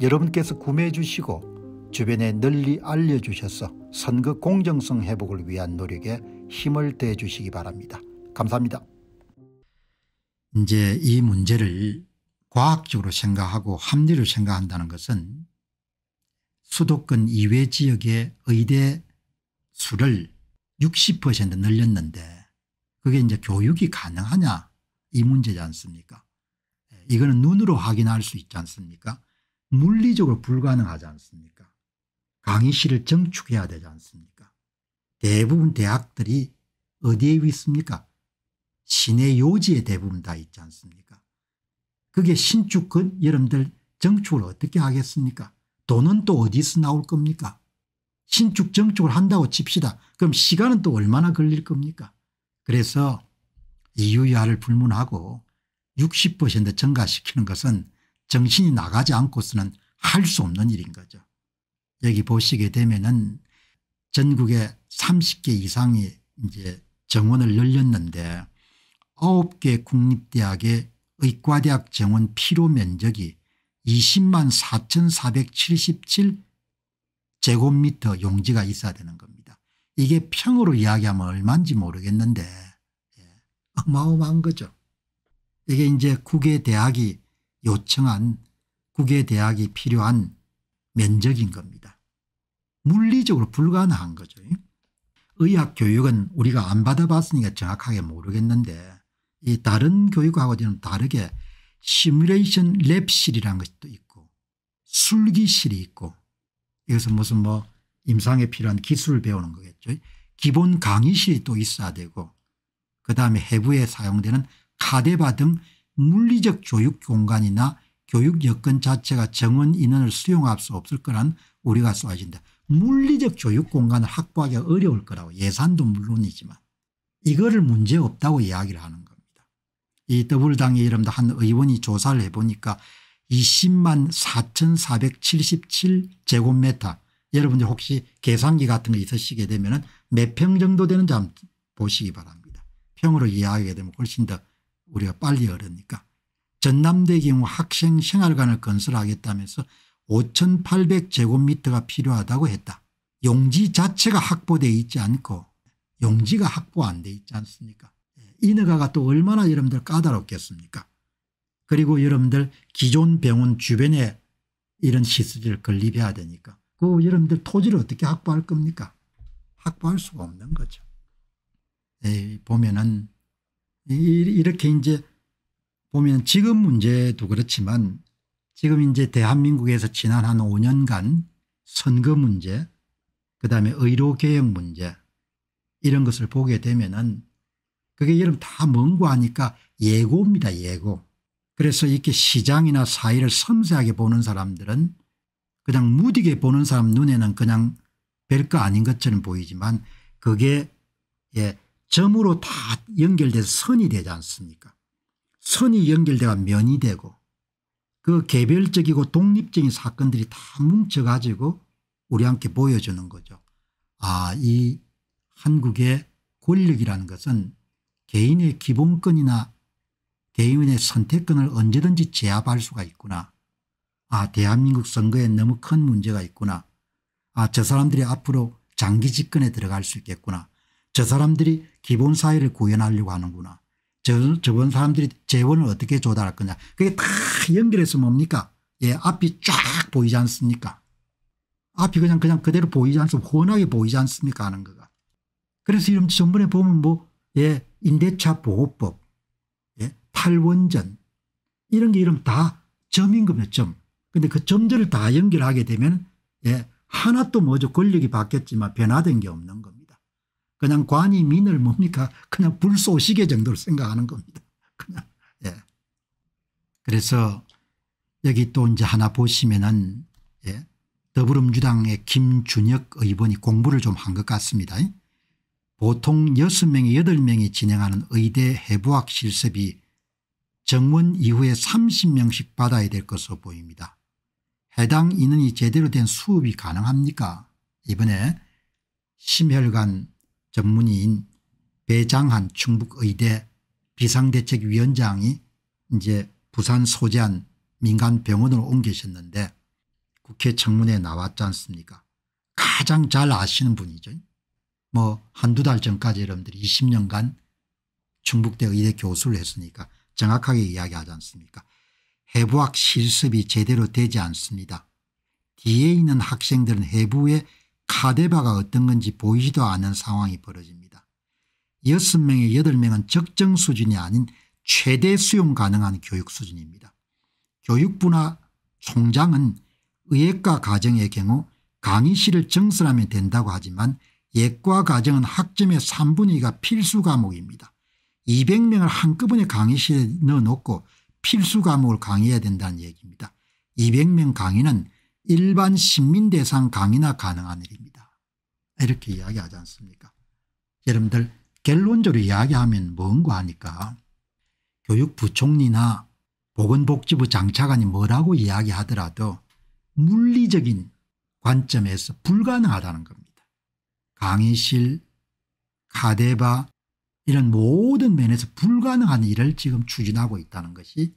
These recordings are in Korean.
여러분께서 구매해 주시고 주변에 널리 알려주셔서 선거 공정성 회복을 위한 노력에 힘을 대해 주시기 바랍니다. 감사합니다. 이제 이 문제를 과학적으로 생각하고 합리로 생각한다는 것은 수도권 이외 지역의 의대 수를 60% 늘렸는데 그게 이제 교육이 가능하냐 이 문제지 않습니까 이거는 눈으로 확인할 수 있지 않습니까 물리적으로 불가능하지 않습니까? 강의실을 정축해야 되지 않습니까? 대부분 대학들이 어디에 있습니까? 시내 요지에 대부분 다 있지 않습니까? 그게 신축은 여러분들 정축을 어떻게 하겠습니까? 돈은 또 어디서 나올 겁니까? 신축 정축을 한다고 칩시다. 그럼 시간은 또 얼마나 걸릴 겁니까? 그래서 이유야를 불문하고 60% 증가시키는 것은 정신이 나가지 않고서는 할 수 없는 일인 거죠. 여기 보시게 되면은 전국에 30개 이상이 이제 정원을 열렸는데 9개 국립대학의 의과대학 정원 필요 면적이 20만 4477 제곱미터 용지가 있어야 되는 겁니다. 이게 평으로 이야기하면 얼마인지 모르겠는데 예, 어마어마한 거죠. 이게 이제 국외 대학이 요청한 국외대학이 필요한 면적인 겁니다. 물리적으로 불가능한 거죠. 의학 교육은 우리가 안 받아봤으니까 정확하게 모르겠는데 이 다른 교육하고 좀 다르게 시뮬레이션 랩실이라는 것도 있고 술기실이 있고 이것은 무슨 뭐 임상에 필요한 기술을 배우는 거겠죠. 기본 강의실이 또 있어야 되고 그다음에 해부에 사용되는 카데바 등 물리적 교육 공간이나 교육 여건 자체가 정원 인원을 수용할 수 없을 거란 우리가 쏟아진다. 물리적 교육 공간을 확보하기가 어려울 거라고 예산도 물론이지만 이거를 문제없다고 이야기를 하는 겁니다. 이 더블당의 이름도 한 의원이 조사를 해보니까 20만 4,477 제곱미터 여러분들 혹시 계산기 같은 거 있으시게 되면 몇 평 정도 되는지 한번 보시기 바랍니다. 평으로 이해하게 되면 훨씬 더 우리가 빨리 어르니까. 전남대의 경우 학생 생활관을 건설하겠다면서 5800제곱미터가 필요하다고 했다. 용지 자체가 확보되어 있지 않고 용지가 확보 안 돼 있지 않습니까 예, 인허가가 또 얼마나 여러분들 까다롭겠습니까 그리고 여러분들 기존 병원 주변에 이런 시설을 건립해야 되니까 그 여러분들 토지를 어떻게 확보할 겁니까 확보할 수가 없는 거죠 에이, 예, 보면은 이렇게 이제 보면 지금 문제도 그렇지만 지금 이제 대한민국에서 지난 한 5년간 선거 문제 그다음에 의료개혁 문제 이런 것을 보게 되면은 그게 여러분 다 먼 거아니까 예고입니다 예고. 그래서 이렇게 시장이나 사회를 섬세하게 보는 사람들은 그냥 무디게 보는 사람 눈에는 그냥 별거 아닌 것처럼 보이지만 그게 예 점으로 다 연결돼서 선이 되지 않습니까 선이 연결돼가 면이 되고 그 개별적이고 독립적인 사건들이 다 뭉쳐가지고 우리 함께 보여주는 거죠. 아 이 한국의 권력이라는 것은 개인의 기본권이나 개인의 선택권을 언제든지 제압할 수가 있구나. 아 대한민국 선거에 너무 큰 문제가 있구나. 아 저 사람들이 앞으로 장기 집권에 들어갈 수 있겠구나. 저 사람들이 기본 사회를 구현하려고 하는구나. 저, 저번 사람들이 재원을 어떻게 조달할 거냐. 그게 다 연결해서 뭡니까? 예, 앞이 쫙 보이지 않습니까? 앞이 그냥 그냥 그대로 보이지 않습니까? 훤하게 보이지 않습니까? 하는 거가. 그래서 이런 전번에 보면 뭐, 예, 임대차 보호법, 예, 탈원전, 이런 게 이름 다 점인 겁니다, 점. 근데 그 점들을 다 연결하게 되면, 예, 하나 또 뭐죠? 권력이 바뀌었지만 변화된 게 없는 겁니다. 그냥 관이 민을 뭡니까 그냥 불쏘시개 정도로 생각하는 겁니다. 그냥 예. 그래서 여기 또 이제 하나 보시면은 예. 더불어민주당의 김준혁 의원이 공부를 좀 한 것 같습니다. 보통 6명이 8명이 진행하는 의대 해부학 실습이 정원 이후에 30명씩 받아야 될 것으로 보입니다. 해당 인원이 제대로 된 수업이 가능합니까 이번에 심혈관 전문의인 배장한 충북의대 비상대책위원장이 이제 부산 소재한 민간 병원으로 옮기셨는데 국회 청문회에 나왔지 않습니까 가장 잘 아시는 분이죠. 뭐 한두 달 전까지 여러분들이 20년간 충북대 의대 교수를 했으니까 정확하게 이야기하지 않습니까 해부학 실습이 제대로 되지 않습니다. 뒤에 있는 학생들은 해부의 카데바가 어떤 건지 보이지도 않은 상황이 벌어집니다. 6명의 8명은 적정 수준이 아닌 최대 수용 가능한 교육 수준입니다. 교육부나 총장은 의예과 가정의 경우 강의실을 증설하면 된다고 하지만 예과 가정은 학점의 3분의 2가 필수 과목입니다. 200명을 한꺼번에 강의실에 넣어놓고 필수 과목을 강의해야 된다는 얘기입니다. 200명 강의는 일반 시민 대상 강의나 가능한 일입니다. 이렇게 이야기하지 않습니까 여러분들 결론적으로 이야기하면 뭔가 하니까 교육부총리나 보건복지부 장차관이 뭐라고 이야기하더라도 물리적인 관점에서 불가능하다는 겁니다. 강의실, 카데바 이런 모든 면에서 불가능한 일을 지금 추진하고 있다는 것이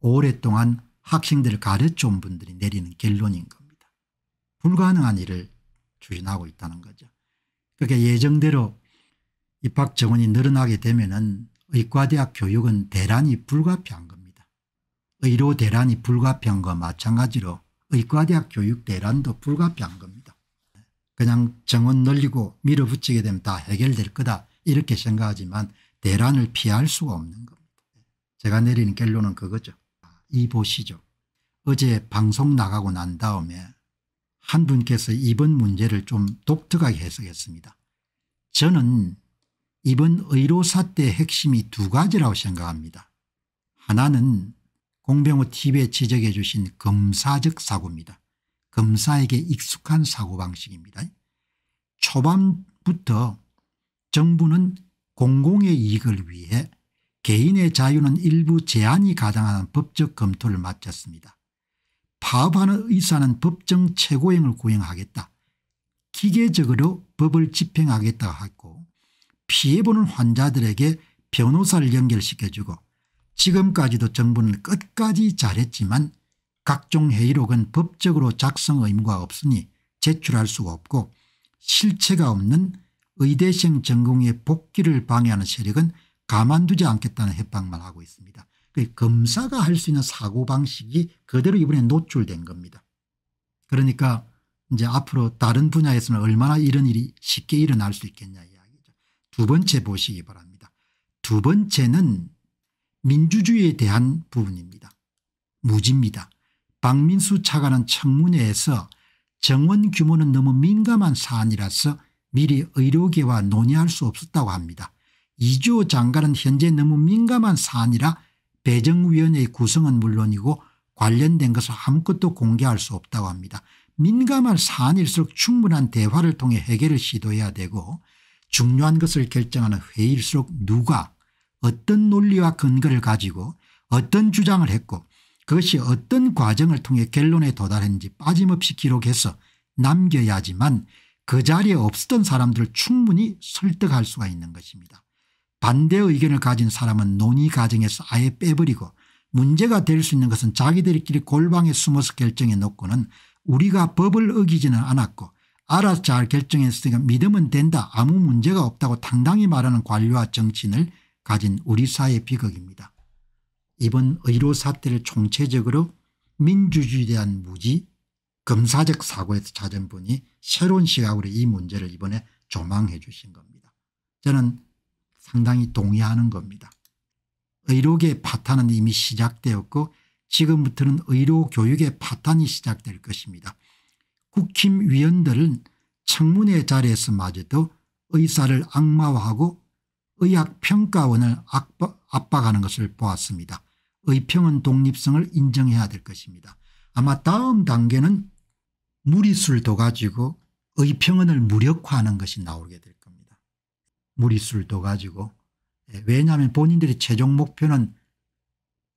오랫동안 학생들을 가르쳐온 분들이 내리는 결론인 겁니다. 불가능한 일을 추진하고 있다는 거죠. 그게 예정대로 입학 정원이 늘어나게 되면 의과대학 교육은 대란이 불가피한 겁니다. 의료 대란이 불가피한 것 마찬가지로 의과대학 교육 대란도 불가피한 겁니다. 그냥 정원 늘리고 밀어붙이게 되면 다 해결될 거다 이렇게 생각하지만 대란을 피할 수가 없는 겁니다. 제가 내리는 결론은 그거죠. 이 보시죠. 어제 방송 나가고 난 다음에 한 분께서 이번 문제를 좀 독특하게 해석했습니다. 저는 이번 의료사 태 핵심이 두 가지라고 생각합니다. 하나는 공병호 TV에 지적해 주신 검사적 사고입니다. 검사에게 익숙한 사고방식입니다. 초반부터 정부는 공공의 이익을 위해 개인의 자유는 일부 제한이 가당하는 법적 검토를 마쳤습니다. 파업하는 의사는 법정 최고행을 구행하겠다. 기계적으로 법을 집행하겠다 하고 피해보는 환자들에게 변호사를 연결시켜주고 지금까지도 정부는 끝까지 잘했지만 각종 회의록은 법적으로 작성 의무가 없으니 제출할 수가 없고 실체가 없는 의대생 전공의 복귀를 방해하는 세력은 가만두지 않겠다는 협박만 하고 있습니다. 그 검사가 할 수 있는 사고방식이 그대로 이번에 노출된 겁니다. 그러니까 이제 앞으로 다른 분야에서는 얼마나 이런 일이 쉽게 일어날 수 있겠냐 이야기죠. 두 번째 보시기 바랍니다. 두 번째는 민주주의에 대한 부분입니다. 무지입니다. 박민수 차관은 청문회에서 정원 규모는 너무 민감한 사안이라서 미리 의료계와 논의할 수 없었다고 합니다. 이주호 장관은 현재 너무 민감한 사안이라 배정위원회의 구성은 물론이고 관련된 것을 아무것도 공개할 수 없다고 합니다. 민감한 사안일수록 충분한 대화를 통해 해결을 시도해야 되고 중요한 것을 결정하는 회의일수록 누가 어떤 논리와 근거를 가지고 어떤 주장을 했고 그것이 어떤 과정을 통해 결론에 도달했는지 빠짐없이 기록해서 남겨야지만 그 자리에 없었던 사람들을 충분히 설득할 수가 있는 것입니다. 반대 의견을 가진 사람은 논의 과정에서 아예 빼버리고 문제가 될 수 있는 것은 자기들끼리 골방에 숨어서 결정해 놓고는 우리가 법을 어기지는 않았고 알아서 잘 결정했으니까 믿으면 된다 아무 문제가 없다고 당당히 말하는 관료와 정치인을 가진 우리 사회 의 비극입니다. 이번 의료 사태를 총체적으로 민주주의에 대한 무지 검사적 사고에서 찾은 분이 새로운 시각으로 이 문제를 이번에 조망해 주신 겁니다. 저는 상당히 동의하는 겁니다. 의료계 파탄은 이미 시작되었고 지금부터는 의료교육의 파탄이 시작될 것입니다. 국힘위원들은 청문회 자리에서마저도 의사를 악마화하고 의학평가원을 압박하는 것을 보았습니다. 의평은 독립성을 인정해야 될 것입니다. 아마 다음 단계는 무리술도 가지고 의평원을 무력화하는 것이 나오게 될 무리수를둬 가지고 예, 왜냐하면 본인들이 최종 목표는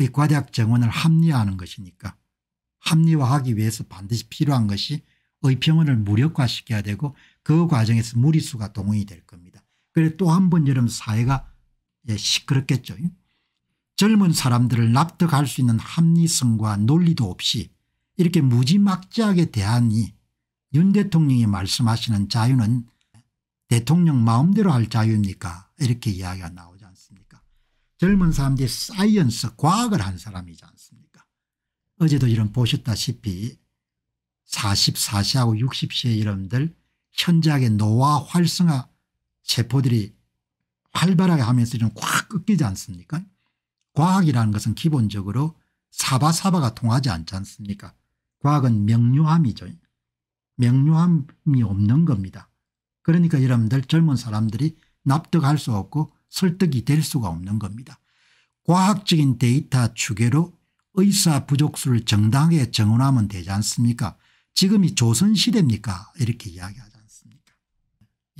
의 과대학 정원을 합리화하는 것이니까 합리화하기 위해서 반드시 필요한 것이 의평원을 무력화시켜야 되고 그 과정에서 무리수가 동원이 될 겁니다. 그래 또 한 번 여러분 사회가 예, 시끄럽겠죠. 젊은 사람들을 납득할 수 있는 합리성과 논리도 없이 이렇게 무지막지하게 대하니 윤 대통령이 말씀하시는 자유는 대통령 마음대로 할 자유입니까 이렇게 이야기가 나오지 않습니까 젊은 사람들이 사이언스 과학을 한 사람이지 않습니까 어제도 이런 보셨다시피 44세하고 60세 여러분들 현저하게 노화 활성화 세포들이 활발하게 하면서 좀확 꺾이지 않습니까 과학이라는 것은 기본적으로 사바사바가 통하지 않지 않습니까 과학은 명료함이죠 명료함이 없는 겁니다 그러니까 여러분들 젊은 사람들이 납득할 수 없고 설득이 될 수가 없는 겁니다. 과학적인 데이터 추계로 의사 부족수를 정당하게 정원하면 되지 않습니까 지금이 조선시대입니까 이렇게 이야기하지 않습니까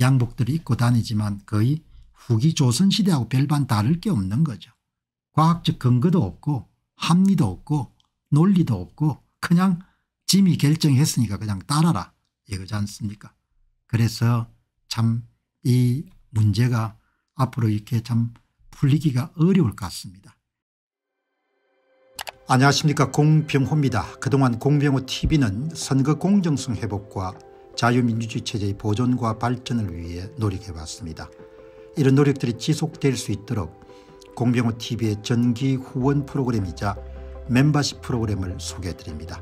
양복들이 입고 다니지만 거의 후기 조선시대하고 별반 다를 게 없는 거죠. 과학적 근거도 없고 합리도 없고 논리도 없고 그냥 짐이 결정했으니까 그냥 따라라 이거지 않습니까 그래서 참이 문제가 앞으로 이렇게 참 풀리기가 어려울 것 같습니다. 안녕하십니까 공병호입니다. 그동안 공병호 tv는 선거 공정성 회복과 자유민주주의 체제의 보존과 발전을 위해 노력해왔습니다. 이런 노력들이 지속될 수 있도록 공병호 tv의 전기 후원 프로그램이자 멤버십 프로그램을 소개해드립니다.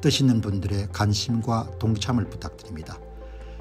뜻 있는 분들의 관심과 동참을 부탁드립니다.